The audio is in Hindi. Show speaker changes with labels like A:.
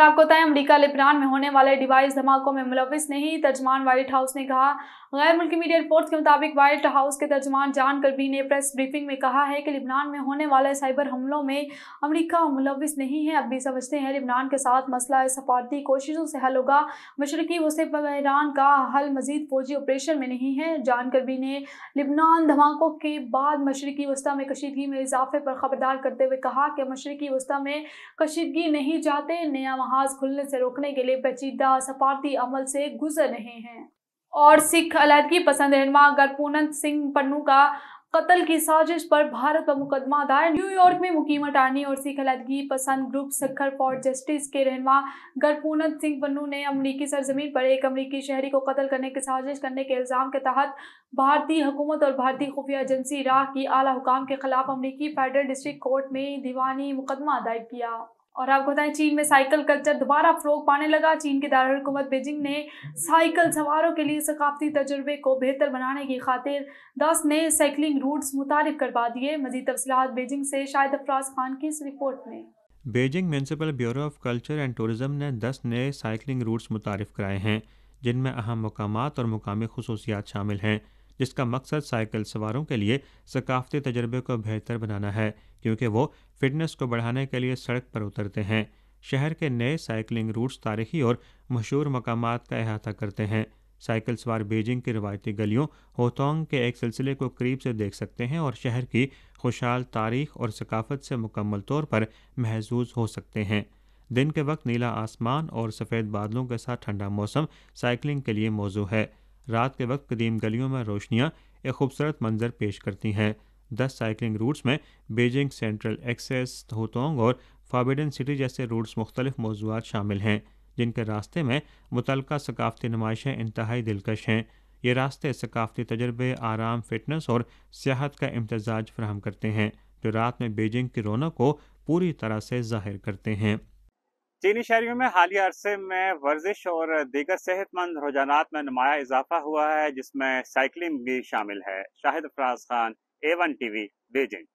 A: बता आपको बताएं अमरीका लिबरान में होने वाले डिवाइस धमाकों में मुलविस नहीं तर्जमान वाइट हाउस ने कहा गैर मुल्की मीडिया रिपोर्ट्स के मुताबिक वाइट हाउस के तर्जमान जान करबी ने प्रेस ब्रीफिंग में कहा है कि लिबनान में होने वाले साइबर हमलों में अमरीका मुलविस नहीं है अब भी समझते हैं लिबनान के साथ मसला सफारती कोशिशों से हल होगा मशरकी वसे ईरान का हल मजीद फौजी ऑपरेशन में नहीं है जान करबी ने लिबनान धमाकों के बाद मशरकी वस्ती में कशीदगी में इजाफे पर खबरदार करते हुए कहा कि मशरकी वस्ती में कशीदगी नहीं जाते नया महाज खुलने से रोकने के लिए पेचीदा सफारती अमल से गुजर रहे हैं और सिख अलहदगी पसंद रहनमा गरपूनंद सिंह पन्नू का कत्ल की साजिश पर भारत पर मुकदमा दायर न्यूयॉर्क में मुकीम अटारनी और सिख अलहदगी पसंद ग्रुप सखर फॉर जस्टिस के रहनमा गरपूनत सिंह पन्नू ने अमरीकी सरजमीन पर एक अमरीकी शहरी को कत्ल करने की साजिश करने के इल्ज़ाम के तहत भारतीय हुकूमत और भारतीय खुफिया एजेंसी राह की आला हुकाम के खिलाफ अमरीकी फेडरल डिस्ट्रिक्ट कोर्ट में दीवानी मुकदमा दायर किया और आपको बताएं चीन में साइकिल कल्चर दोबारा फरोग पाने लगा चीन के दारकूमत बीजिंग ने साइकिल सवारों के लिए सकाफती तजुर्बे को बेहतर बनाने की खातिर दस नए साइकिलिंग रूट्स मुतारफ करवा दिए मजीद तफसी बीजिंग से शायद अफराज खान की इस रिपोर्ट में
B: Beijing municipal bureau of culture and tourism ने दस नए साइकिलिंग रूट्स मुतारफ़ कराए हैं जिनमें अहम मकाम और मुकामी खसूसियात शामिल हैं जिसका मकसद साइकिल सवारों के लिए सकाफती तजर्बे को बेहतर बनाना है क्योंकि वो फिटनेस को बढ़ाने के लिए सड़क पर उतरते हैं शहर के नए साइकिलिंग रूट्स तारीखी और मशहूर मकाम का अहाता करते हैं साइकिल सवार बीजिंग की रवायती गलियों होतोंग के एक सिलसिले को करीब से देख सकते हैं और शहर की खुशहाल तारीख और सकाफत से मुकम्मल तौर पर महजूज हो सकते हैं दिन के वक्त नीला आसमान और सफ़ेद बादलों के साथ ठंडा मौसम साइकिलिंग के लिए मौजू है रात के वक्त कदीम गलियों में रोशनियाँ एक खूबसूरत मंजर पेश करती हैं दस साइकिलिंग रूट्स में बीजिंग सेंट्रल एक्सेस होतोंग और फाबिडन सिटी जैसे रूट्स मुख्तलिफ मौजूद शामिल हैं जिनके रास्ते में मुतलका सकाफती नुमाइशें इंतहाई दिलकश हैं ये रास्ते सकाफती तजर्बे आराम फिटनेस और सियाहत का इम्तजाज फ्राहम करते हैं जो रात में बीजिंग की रौनक को पूरी तरह से जाहिर करते हैं चीनी शहरियों में हालिया अरसे में वर्जिश और दीगर सेहतमंद रुझाना में नुमाया इजाफा हुआ है जिसमें साइकिलिंग भी शामिल है Shahid Afraz Khan A one T V Beijing